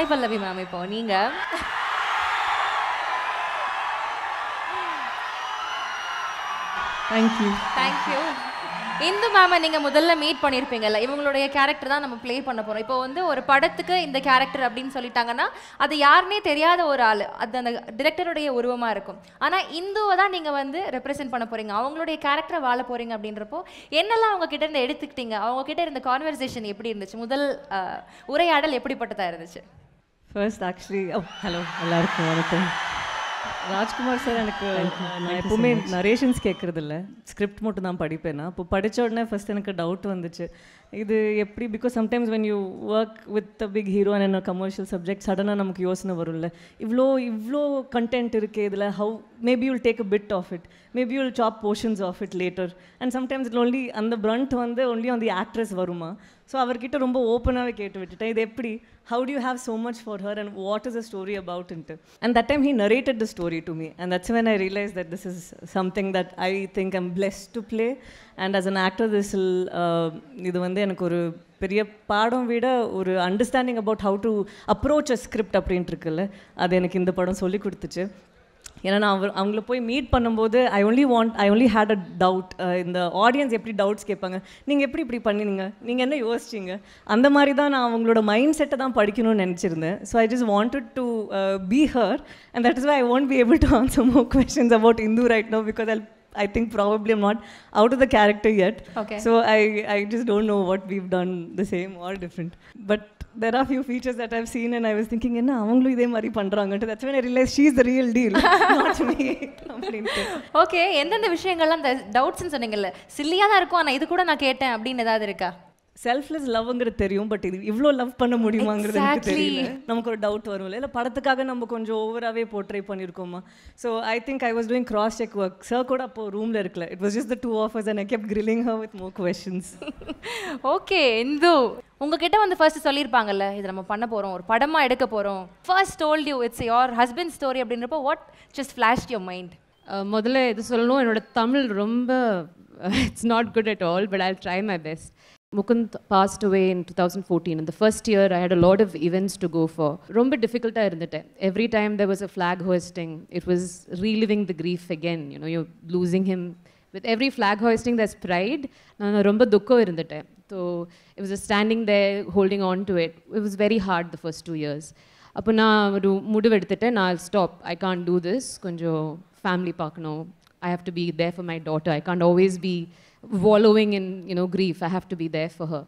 சாய் பல்லவி ma'am இப்போ நீங்க Hindu thank you இந்த மேமை நீங்கள் முதல்ல மீட் பண்ணியிருப்பீங்கல்ல இவங்களுடைய கேரக்டர் தான் நம்ம ப்ளே பண்ண போகிறோம் இப்போ வந்து ஒரு படத்துக்கு இந்த கேரக்டர் அப்படின்னு சொல்லிட்டாங்கன்னா அது யாருனே தெரியாத ஒரு ஆள் அது அந்த டிரெக்டருடைய உருவமாக இருக்கும் ஆனால் இந்துவை தான் நீங்கள் வந்து ரெப்ரசென்ட் பண்ண போகிறீங்க அவங்களுடைய கேரக்டரை வாழ போகிறீங்க அப்படின்றப்போ என்னெல்லாம் அவங்க கிட்ட இருந்து எடுத்துக்கிட்டீங்க அவங்க கிட்ட இருந்த கான்வர்சேஷன் எப்படி இருந்துச்சு முதல் உரையாடல் எப்படிப்பட்டதாக இருந்துச்சு ஃபர்ஸ்ட் ஆக்சுவலி ஓ ஹலோ எல்லாருக்கும் வணக்கம் ராஜ்குமார் சார் எனக்கு uh, நான் எப்பவுமே நரேஷன்ஸ் கேட்குறதில்ல ஸ்கிரிப்ட் மட்டும் தான் நான் இப்போ படித்த உடனே ஃபர்ஸ்ட் எனக்கு டவுட் வந்துச்சு இது எப்படி because sometimes when you work with a big hero and commercial subject சடனாக நமக்கு யோசனை வரும்ல இவ்வளோ இவ்வளோ கண்டென்ட் இருக்குது இதில் how maybe you'll take a bit of it maybe you'll chop portions of it later and sometimes it only அந்த friend வந்து ஒன்லி அந்த ஆக்ட்ரஸ் வருமா ஸோ அவர்கிட்ட ரொம்ப ஓப்பனாகவே கேட்டு விட்டுட்டேன் இது எப்படி how do you have so much for her and what is a story இன்ட் and that time he narrated the story to me and that's when I realise that this is something that I think I'm blessed to play and as an actor this இல் இது வந்து எனக்கு ஒரு பெரிய பாடம் விட ஒரு understanding about how to approach a script அப்படின்ட்டு இருக்குல்ல அது எனக்கு இந்த படம் சொல்லி கொடுத்துச்சு ஏன்னா நான் அவர் அவங்கள போய் மீட் பண்ணும்போது I only want I only had a doubt இந்த ஆடியன்ஸ் எப்படி டவுட்ஸ் கேட்பாங்க நீங்கள் எப்படி இப்படி பண்ணினீங்க நீங்கள் என்ன யோசிச்சிங்க அந்த மாதிரி தான் நான் அவங்களோட மைண்ட் செட்டை தான் படிக்கணும்னு நினச்சிருந்தேன் so I just wanted to be her and that is why I won't be able to answer more questions about Indhu right no because I I think probably am not out of the character yet. So I I I don't know what we've done the same same different but there are few features that I've seen and I was thinking என்ன அவங்களும் இதே மாதிரி பண்ணுறாங்கன்ட்டு that's when I realise is the real deal okay எந்தெந்த விஷயங்கள்லாம் அந்த டவுட்ஸ்ன்னு சொன்னீங்கல்ல சில்லியாக தான் இருக்கும் ஆனால் இது கூட நான் கேட்டேன் அப்படின்னு ஏதாவது இருக்கா செல்ஃப்லெஸ் லவ்ங்கிறது தெரியும் பட் இது இவ்வளோ லவ் பண்ண முடியுமாங்கிறது எனக்கு தெரியல நமக்கு ஒரு டவுட் வரும்ல இல்லை படத்துக்காக நம்ம கொஞ்சம் ஓவராகவே போர்ட்ரே பண்ணியிருக்கோமா so I think I was doing cross check work sir கூட அப்போ ரூமில் இருக்கல it was just the two of us and I kept grilling her with more questions okay Indhu உங்ககிட்ட வந்து ஃபர்ஸ்ட் சொல்லியிருப்பாங்கல்ல இது நம்ம பண்ண போகிறோம் ஒரு படமாக எடுக்க போகிறோம் first told you it's your husband story அப்படின்றப்போ what just flash your mind முதல்ல இது சொல்லணும் என்னோட தமிழ் ரொம்ப it's not good at all but I try my best Mukund passed away in two thousand fourteen இந்த first year I had a lot of events to go for ரொம்ப டிஃபிகல்ட்டாக இருந்துட்டேன் every time there was a flag hoisting it was reliving the grief again you know you losing him with every flag hoisting thus pride நான் ரொம்ப துக்கம் இருந்துட்டேன் So it was just standing there holding on to it. It was very hard the first two years. அப்போ நான் ஒரு முடிவு எடுத்துட்டேன் நான் stop I can't do this கொஞ்சம் ஃபேமிலி பார்க்கணும் I have to be there for my daughter I can't always be wallowing in you know grief I have to be there for her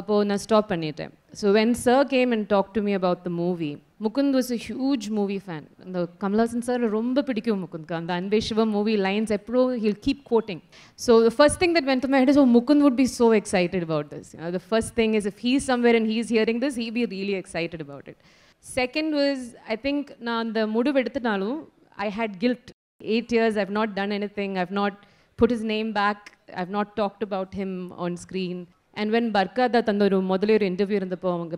அப்போது நான் ஸ்டாப் பண்ணிட்டேன் so when sir came and talk to me about the movie Mukund was a huge movie fan. And the Kamal Hassan sir romba Mukund Mukundka. And the Anbe movie lines, pro, he'll keep quoting. So the first thing that went to my head is, oh, Mukund would be so excited about this. You know, the first thing is if he's somewhere and he's hearing this, he'd be really excited about it. Second was, I think, நான் the முடிவு எடுத்துனாலும் I had guilt. Eight years, I've not done anything. I've not put his name back. I've not talked about him on screen. And when பர்காதா தந்த ஒரு முதலே ஒரு interview இருந்தப்போ அவங்க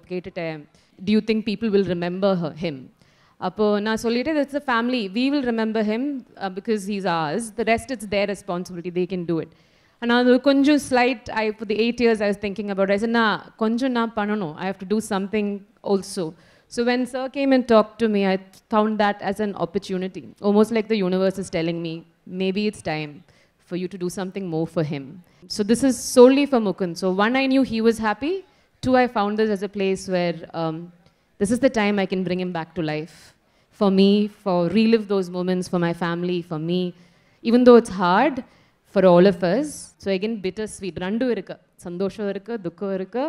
do you think people will remember her, him? அப்போ நான் சொல்லிட்டேன் it's a family we will because he's ours. The rest it's their responsibility. They can do it. Do it ஆனால் அது கொஞ்சம் slight for the eight years I was thinking about. I said நான் கொஞ்சம் நான் பண்ணணும் I have to do something So when Sir came and talked to me, I found that as an opportunity, almost like the universe is telling me, maybe it's time for you to do something more for him. So this is solely for Mukund. So one, I knew he was happy. Two, I found this as a place where um, this is the time I can bring him back to life. For me, for relive those moments, for my family, for me. Even though it's hard for all of us. So again, bittersweet. Randu irukka. Sandosha irukka, dukka irukka.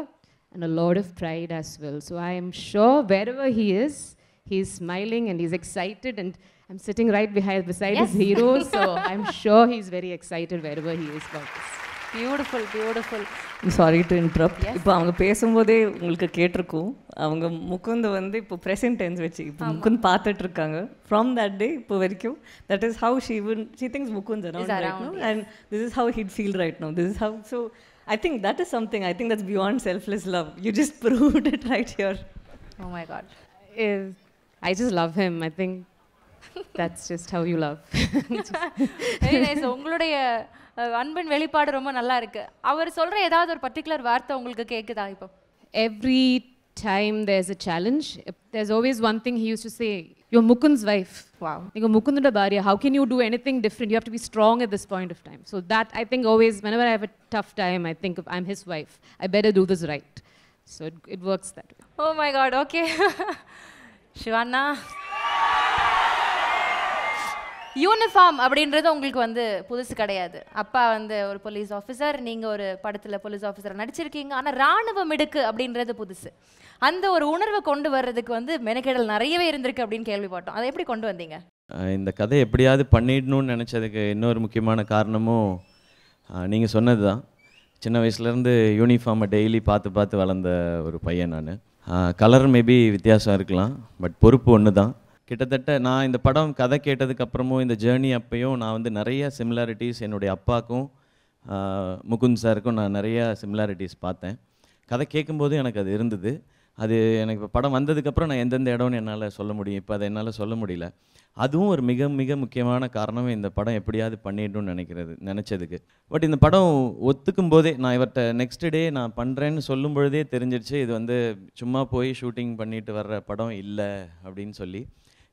And a lot of pride as well. So I am sure wherever he is, he's smiling and he's excited and I'm sitting right behind beside yes. his hero, so I'm sure he's very excited wherever he is about this. Beautiful, beautiful. Sorry to interrupt இப்போ அவங்க பேசும்போதே உங்களுக்கு கேட்டிருக்கோம் அவங்க முகுந்த வந்து இப்போ present tense வச்சு இப்போ முகுந்த் பார்த்துட்டு இருக்காங்க ஃப்ரம் தட் டே இப்போ வரைக்கும் that is how she when she thinks Mukund and this is how he'd feel right no this is how so I think that is something I think that's beyond selfless love you just proved it right here oh my god I just love him I think that's just how you love உங்களுடைய அன்பின் வெளிப்பாடு ரொம்ப நல்லா இருக்கு அவர் சொல்ற ஏதாவது ஒரு particular வார்த்தை உங்களுக்கு கேட்குதா இப்போ every time there's a challenge there's always one thing he used to say your Mukund wife wow நீங்கள் முக்குந்தோட பாரியா how can you do anything different you have to be strong at this point of time so that I think always whenever I have a tough time I think I am his wife I better do this right so it it works that O my god okay சிவானா uniform அப்படின்றது உங்களுக்கு வந்து புதுசு கிடையாது அப்பா வந்து ஒரு police officer நீங்கள் ஒரு படத்தில் போலீஸ் ஆஃபீஸர் நடிச்சிருக்கீங்க ஆனால் ராணுவம் மிடுக்கு அப்படின்றது புதுசு அந்த ஒரு உணர்வை கொண்டு வர்றதுக்கு வந்து மெனக்கெடல் நிறையவே இருந்திருக்கு அப்படின்னு கேள்விப்பட்டோம் அதை எப்படி கொண்டு வந்தீங்க இந்த கதை எப்படியாவது பண்ணிடணும்னு நினச்சதுக்கு இன்னொரு முக்கியமான காரணமும் நீங்கள் சொன்னது தான் சின்ன வயசுலேருந்து யூனிஃபார்மை டெய்லி பார்த்து பார்த்து வளர்ந்த ஒரு பையன் நான் கலர் மேபி வித்தியாசம் இருக்கலாம் பட் பொறுப்பு ஒன்று தான் கிட்டத்தட்ட நான் இந்த படம் கதை கேட்டதுக்கப்புறமும் இந்த ஜேர்னி அப்பையும் நான் வந்து நிறைய சிமிலாரிட்டிஸ் என்னுடைய அப்பாக்கும் முகுந்த் சாருக்கும் நான் நிறையா சிமிலாரிட்டிஸ் பார்த்தேன் கதை கேட்கும்போது எனக்கு அது இருந்தது அது எனக்கு இப்போ படம் வந்ததுக்கப்புறம் நான் எந்தெந்த இடம்னு என்னால் சொல்ல முடியும் இப்போ அதை என்னால் சொல்ல முடியல அதுவும் ஒரு மிக மிக முக்கியமான காரணம் இந்த படம் எப்படியாவது பண்ணிடணும்னு நினைக்கிறது நினச்சதுக்கு பட் இந்த படம் ஒத்துக்கும் போதே நான் இவர்கிட்ட நெக்ஸ்ட் டே நான் பண்ணுறேன்னு சொல்லும் பொழுதே தெரிஞ்சிருச்சு இது வந்து சும்மா போய் ஷூட்டிங் பண்ணிட்டு வர்ற படம் இல்லை அப்படின்னு சொல்லி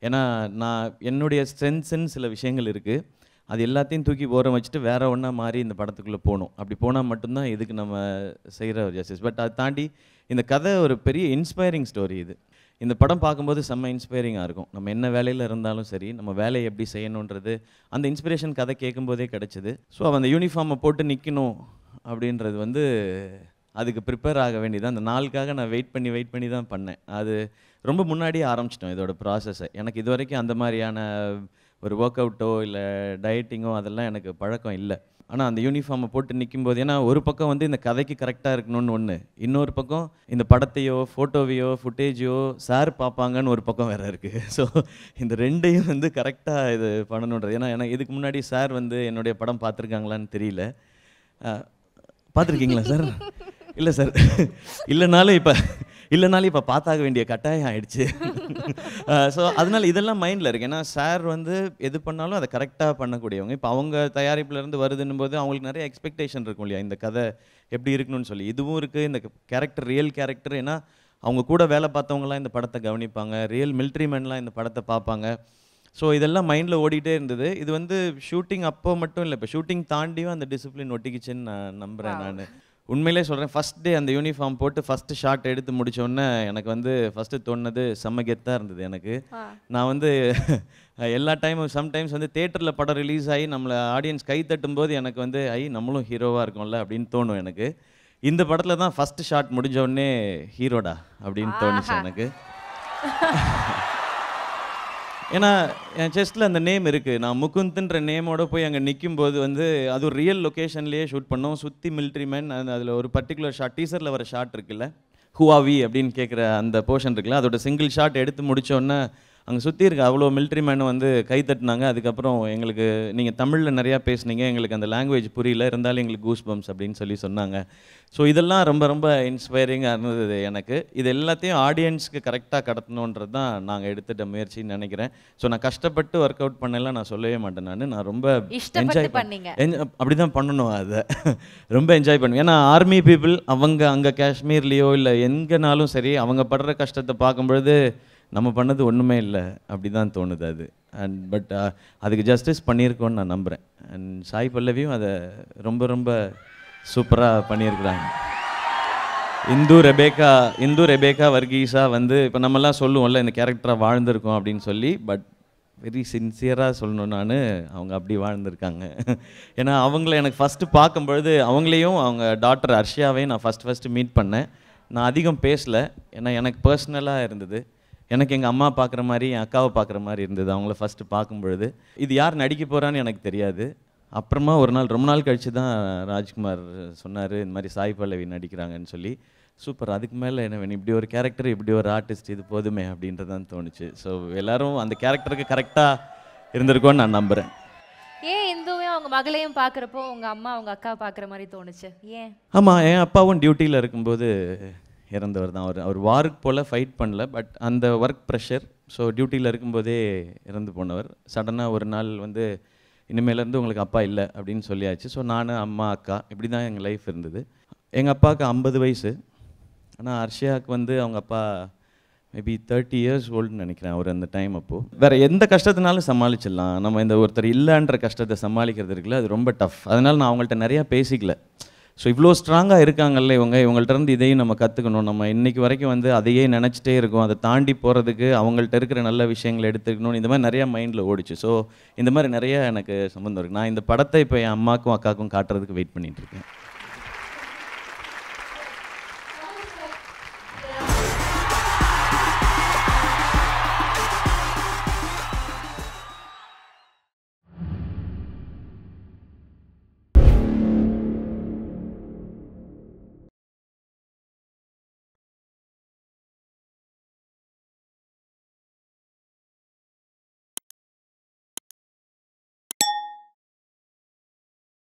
ஏன்னா நான் என்னுடைய ஸ்ட்ரென்த்ஸுன்னு சில விஷயங்கள் இருக்குது அது எல்லாத்தையும் தூக்கி ஓரம் வச்சுட்டு வேற ஒன்றா மாறி இந்த படத்துக்குள்ளே போகணும் அப்படி போனால் மட்டும்தான் இதுக்கு நம்ம செய்கிற ஒரு ஜஸ்டிஸ் பட் அதை தாண்டி இந்த கதை ஒரு பெரிய இன்ஸ்பைரிங் ஸ்டோரி இது இந்த படம் பார்க்கும்போது செம்ம இன்ஸ்பைரிங்காக இருக்கும் நம்ம என்ன வேலையில் இருந்தாலும் சரி நம்ம வேலையை எப்படி செய்யணுன்றது அந்த இன்ஸ்பிரேஷன் கதை கேட்கும்போதே கிடச்சிது ஸோ அந்த யூனிஃபார்மை போட்டு நிற்கணும் அப்படின்றது வந்து அதுக்கு ப்ரிப்பேர் ஆக வேண்டியது அந்த நாளுக்காக நான் வெயிட் பண்ணி வெயிட் பண்ணி தான் பண்ணேன் அது ரொம்ப முன்னாடியே ஆரம்பிச்சிட்டோம் இதோட ப்ராசஸை எனக்கு இது வரைக்கும் அந்த மாதிரியான ஒரு ஒர்க் அவுட்டோ இல்லை டயட்டிங்கோ அதெல்லாம் எனக்கு பழக்கம் இல்லை ஆனால் அந்த யூனிஃபார்மை போட்டு நிற்கும் போது ஏன்னா ஒரு பக்கம் வந்து இந்த கதைக்கு கரெக்டாக இருக்கணும்னு ஒன்று இன்னொரு பக்கம் இந்த படத்தையோ ஃபோட்டோவையோ ஃபுட்டேஜையோ சார் பார்ப்பாங்கன்னு ஒரு பக்கம் வேறு இருக்குது ஸோ இந்த ரெண்டையும் வந்து கரெக்டாக இது பண்ணணுன்றது ஏன்னா எனக்கு இதுக்கு முன்னாடி சார் வந்து என்னுடைய படம் பார்த்துருக்காங்களான்னு தெரியல பார்த்துருக்கீங்களா சார் இல்லை சார் இல்லைனாலும் இப்போ இல்லைனாலும் இப்போ பார்த்தாக வேண்டிய கட்டாயம் ஆயிடுச்சு ஸோ அதனால் இதெல்லாம் மைண்டில் இருக்குது ஏன்னா சார் வந்து எது பண்ணாலும் அதை கரெக்டாக பண்ணக்கூடியவங்க இப்போ அவங்க தயாரிப்புலேருந்து வருதுன்னும் போது அவங்களுக்கு நிறைய எக்ஸ்பெக்டேஷன் இருக்கும் இல்லையா இந்த கதை எப்படி இருக்கணும்னு சொல்லி இதுவும் இருக்குது இந்த கேரக்டர் ரியல் கேரக்டர் ஏன்னா அவங்க கூட வேலை பார்த்தவங்களாம் இந்த படத்தை கவனிப்பாங்க ரியல் மிலிட்ரி மேன்லாம் இந்த படத்தை பார்ப்பாங்க ஸோ இதெல்லாம் மைண்டில் ஓடிட்டே இருந்தது இது வந்து ஷூட்டிங் அப்போ மட்டும் இல்லை இப்போ ஷூட்டிங் தாண்டியும் அந்த டிசிப்ளின் ஒட்டிக்குச்சுன்னு நான் நம்புகிறேன் நான் உண்மையிலே சொல்கிறேன் ஃபஸ்ட் டே அந்த யூனிஃபார்ம் போட்டு ஃபஸ்ட்டு ஷார்ட் எடுத்து முடித்தோடனே எனக்கு வந்து ஃபஸ்ட்டு தோணுனது செம்ம கெத்தாக இருந்தது எனக்கு நான் வந்து எல்லா டைமும் சம்டைம்ஸ் வந்து தேட்டரில் படம் ரிலீஸ் ஆகி நம்மளை ஆடியன்ஸ் கை தட்டும் போது எனக்கு வந்து ஐ நம்மளும் ஹீரோவாக இருக்கோம்ல அப்படின்னு தோணும் எனக்கு இந்த படத்தில் தான் ஃபஸ்ட்டு ஷார்ட் முடிஞ்சோடனே ஹீரோடா அப்படின்னு தோணுச்சு எனக்கு ஏன்னா என் செஸ்ட்டில் அந்த நேம் இருக்குது நான் முகுந்துன்ற நேமோட போய் அங்கே நிற்கும்போது வந்து அது ஒரு ரியல் லொக்கேஷன்லேயே ஷூட் பண்ணோம் சுற்றி மிலிட்ரி மேன் அந்த அதில் ஒரு பர்டிகுலர் ஷாட் டீசரில் வர ஷாட் இருக்குல்ல ஹுவாவி அப்படின்னு கேட்குற அந்த போர்ஷன் இருக்குல்ல அதோட சிங்கிள் ஷாட் எடுத்து முடித்தோன்னே அங்கே சுற்றி இருக்க அவ்வளோ மிலிட்ரி மேனும் வந்து கை தட்டினாங்க அதுக்கப்புறம் எங்களுக்கு நீங்கள் தமிழில் நிறையா பேசுனீங்க எங்களுக்கு அந்த லாங்குவேஜ் புரியல இருந்தாலும் எங்களுக்கு கூஸ் பம்ப்ஸ் அப்படின்னு சொல்லி சொன்னாங்க ஸோ இதெல்லாம் ரொம்ப ரொம்ப இன்ஸ்பைரிங்காக இருந்தது எனக்கு இது எல்லாத்தையும் ஆடியன்ஸ்க்கு கரெக்டாக கடத்தணுன்றது தான் நாங்கள் எடுத்துட்ட முயற்சின்னு நினைக்கிறேன் ஸோ நான் கஷ்டப்பட்டு ஒர்க் அவுட் பண்ணலாம் நான் சொல்லவே மாட்டேன் நான் நான் ரொம்ப என்ஜாய் பண்ணீங்க அப்படி தான் பண்ணணும் அதை ரொம்ப என்ஜாய் பண்ணுவேன் ஏன்னா ஆர்மி பீப்புள் அவங்க அங்கே காஷ்மீர்லேயோ இல்லை எங்கேனாலும் சரி அவங்க படுற கஷ்டத்தை பார்க்கும்பொழுது நம்ம பண்ணது ஒன்றுமே இல்லை அப்படி தான் தோணுது அது அண்ட் பட் uh, அதுக்கு ஜஸ்டிஸ் பண்ணியிருக்கோன்னு நான் நம்புகிறேன் அண்ட் சாய் பல்லவியும் அதை ரொம்ப ரொம்ப சூப்பராக பண்ணியிருக்கிறாங்க இந்து ரெபேக்கா இந்து ரெபேக்கா வர்கீஸாக வந்து இப்போ நம்மலாம் சொல்லுவோம்ல இந்த கேரக்டராக வாழ்ந்திருக்கோம் அப்படின்னு சொல்லி பட் வெரி சின்சியராக சொல்லணும் நான் அவங்க அப்படி வாழ்ந்திருக்காங்க ஏன்னா அவங்கள எனக்கு ஃபஸ்ட்டு பார்க்கும்பொழுது அவங்களையும் அவங்க டாக்டர் அர்ஷியாவையும் நான் ஃபஸ்ட் ஃபஸ்ட்டு மீட் பண்ணேன் நான் அதிகம் பேசலை ஏன்னா எனக்கு பர்சனலாக இருந்தது எனக்கு எங்கள் அம்மா பார்க்குற மாதிரி என் அக்காவை பார்க்குற மாதிரி இருந்தது அவங்கள ஃபஸ்ட்டு பார்க்கும் பொழுது இது யார் நடிக்க போகிறான்னு எனக்கு தெரியாது அப்புறமா ஒரு நாள் ரொம்ப நாள் கழித்து தான் ராஜ்குமார் சொன்னார் இந்த மாதிரி சாய் பல்லவி நடிக்கிறாங்கன்னு சொல்லி சூப்பர் அதுக்கு மேலே என்ன வேணும் இப்படி ஒரு கேரக்டர் இப்படி ஒரு ஆர்டிஸ்ட் இது போதுமே அப்படின்றதான் தோணுச்சு ஸோ எல்லோரும் அந்த கேரக்டருக்கு கரெக்டாக இருந்திருக்கோன்னு நான் நம்புகிறேன் ஏன் இந்துவையும் அவங்க மகளையும் பார்க்குறப்போ உங்கள் அம்மா அவங்க அக்கா பார்க்குற மாதிரி தோணுச்சு ஏன் ஆமாம் என் அப்பாவும் டியூட்டியில் இருக்கும்போது இறந்தவர் தான் அவர் அவர் வார்க் போல் ஃபைட் பண்ணல பட் அந்த ஒர்க் ப்ரெஷர் ஸோ டியூட்டியில் இருக்கும்போதே இறந்து போனவர் சடனாக ஒரு நாள் வந்து இனிமேலேருந்து உங்களுக்கு அப்பா இல்லை அப்படின்னு சொல்லியாச்சு ஸோ நான் அம்மா அக்கா இப்படி தான் எங்கள் லைஃப் இருந்தது எங்கள் அப்பாவுக்கு ஐம்பது வயசு ஆனால் அர்ஷியாவுக்கு வந்து அவங்க அப்பா மேபி தேர்ட்டி இயர்ஸ் ஓல்டுன்னு நினைக்கிறேன் அவர் அந்த டைம் அப்போது வேறு எந்த கஷ்டத்தினாலும் சமாளிச்சிடலாம் நம்ம இந்த ஒருத்தர் இல்லைன்ற கஷ்டத்தை சமாளிக்கிறது இருக்குல்ல அது ரொம்ப டஃப் அதனால் நான் அவங்கள்ட்ட நிறையா பேசிக்கல ஸோ இவ்வளோ ஸ்ட்ராங்காக இருக்காங்கல்ல இவங்க இருந்து இதையும் நம்ம கற்றுக்கணும் நம்ம இன்றைக்கி வரைக்கும் வந்து அதையே நினச்சிட்டே இருக்கும் அதை தாண்டி போகிறதுக்கு அவங்கள்ட்ட இருக்கிற நல்ல விஷயங்களை எடுத்துக்கணும் இந்த மாதிரி நிறையா மைண்டில் ஓடிச்சு ஸோ இந்த மாதிரி நிறையா எனக்கு சம்மந்தம் இருக்குது நான் இந்த படத்தை இப்போ என் அம்மாக்கும் அக்காவுக்கும் காட்டுறதுக்கு வெயிட் பண்ணிகிட்டு இருக்கேன்